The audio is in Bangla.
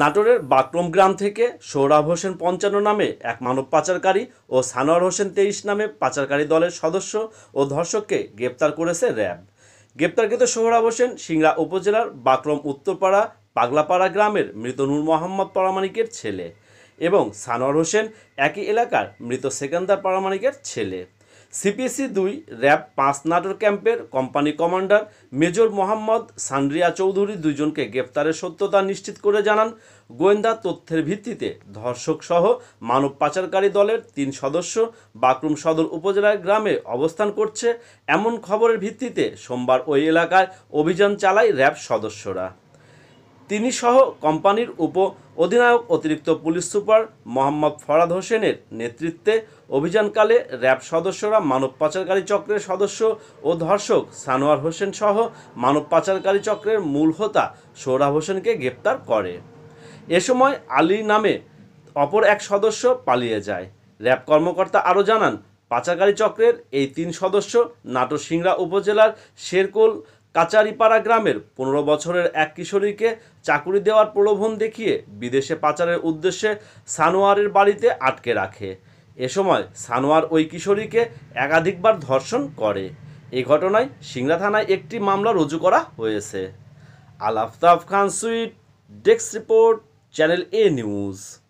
নাটোরের বাকরম গ্রাম থেকে সোহরাব হোসেন পঞ্চান্ন নামে এক মানব পাচারকারী ও সানোয়ার হোসেন তেইশ নামে পাচারকারী দলের সদস্য ও ধর্ষককে গ্রেপ্তার করেছে র্যাব গ্রেপ্তারকৃত সোহরাব হোসেন সিংড়া উপজেলার বাকরম উত্তরপাড়া পাগলাপাড়া গ্রামের মৃত নূর মোহাম্মদ পরামানিকের ছেলে এবং সানোয়ার হোসেন একই এলাকার মৃত সেকেন্দার পরামানিকের ছেলে সিপিসি দুই র্যাব পাঁচ নাটোর ক্যাম্পের company commander major Mohammad Sanria Chowdhury দুজনকে গ্রেপ্তারের সত্যতা নিশ্চিত করে জানান গোয়েন্দা তথ্যের ভিত্তিতে ধর্ষকসহ মানব পাচারকারী দলের তিন সদস্য বাকরুম সদর উপজেলার গ্রামে অবস্থান করছে এমন খবরের ভিত্তিতে সোমবার ওই এলাকায় অভিযান চালায় র্যাব সদস্যরা তিনি সহ কোম্পানির উপ অধিনায়ক অতিরিক্ত পুলিশ সুপার মোহাম্মদ ফরাদ হোসেনের নেতৃত্বে অভিযানকালে র্যাব সদস্যরা মানব পাচারকারী চক্রের সদস্য ও ধর্ষক সানোয়ার হোসেন সহ মানব পাচারকারী চক্রের মূল হোতা সৌরভ হোসেনকে গ্রেপ্তার করে এ সময় আলী নামে অপর এক সদস্য পালিয়ে যায় র্যাব কর্মকর্তা আরও জানান পাচারকারী চক্রের এই তিন সদস্য নাটোর সিংড়া উপজেলার শেরকোল কাচারিপাড়া গ্রামের পনেরো বছরের এক কিশোরীকে চাকুরি দেওয়ার প্রলোভন দেখিয়ে বিদেশে পাচারের উদ্দেশ্যে সানোয়ারের বাড়িতে আটকে রাখে এ সময় সানোয়ার ওই কিশোরীকে একাধিকবার ধর্ষণ করে এ ঘটনায় সিংড়া থানায় একটি মামলা রুজু করা হয়েছে আলাফতাফ খান সুইট desk report channel A news